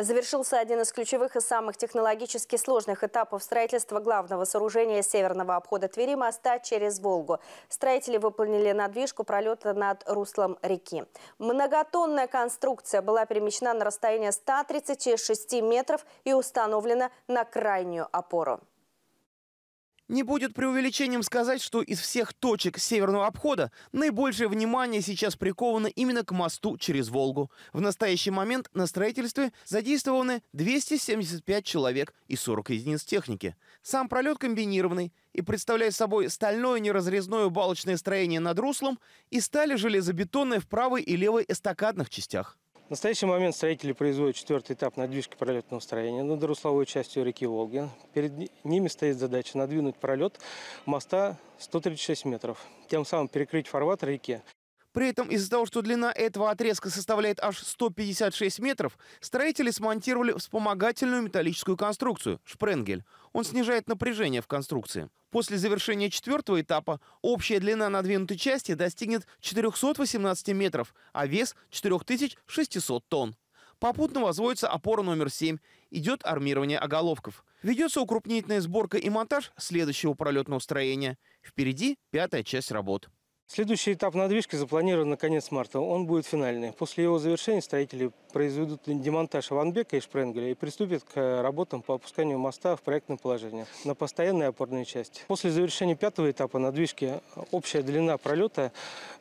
Завершился один из ключевых и самых технологически сложных этапов строительства главного сооружения северного обхода Твери моста через Волгу. Строители выполнили надвижку пролета над руслом реки. Многотонная конструкция была перемещена на расстояние 136 метров и установлена на крайнюю опору. Не будет преувеличением сказать, что из всех точек северного обхода наибольшее внимание сейчас приковано именно к мосту через Волгу. В настоящий момент на строительстве задействованы 275 человек и 40 единиц техники. Сам пролет комбинированный и представляет собой стальное неразрезное балочное строение над руслом и стали железобетонные в правой и левой эстакадных частях. В настоящий момент строители производят четвертый этап надвижки пролетного строения над русловой частью реки Волги. Перед ними стоит задача надвинуть пролет моста 136 метров, тем самым перекрыть фарватер реки. При этом из-за того, что длина этого отрезка составляет аж 156 метров, строители смонтировали вспомогательную металлическую конструкцию – шпренгель. Он снижает напряжение в конструкции. После завершения четвертого этапа общая длина надвинутой части достигнет 418 метров, а вес – 4600 тонн. Попутно возводится опора номер 7. Идет армирование оголовков. Ведется укрупнительная сборка и монтаж следующего пролетного строения. Впереди пятая часть работ. Следующий этап надвижки запланирован на конец марта. Он будет финальный. После его завершения строители произведут демонтаж Ванбека и Шпренгеля и приступят к э, работам по опусканию моста в проектном положении на постоянной опорной части. После завершения пятого этапа надвижки э, общая длина пролета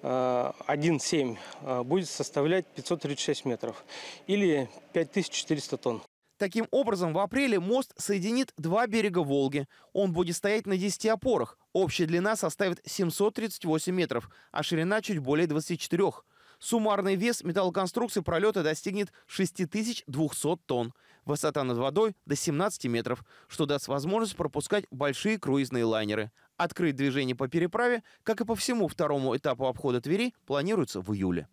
1,7 э, будет составлять 536 метров или 5400 тонн. Таким образом, в апреле мост соединит два берега Волги. Он будет стоять на 10 опорах. Общая длина составит 738 метров, а ширина чуть более 24. Суммарный вес металлоконструкции пролета достигнет 6200 тонн. Высота над водой до 17 метров, что даст возможность пропускать большие круизные лайнеры. Открыть движение по переправе, как и по всему второму этапу обхода Твери, планируется в июле.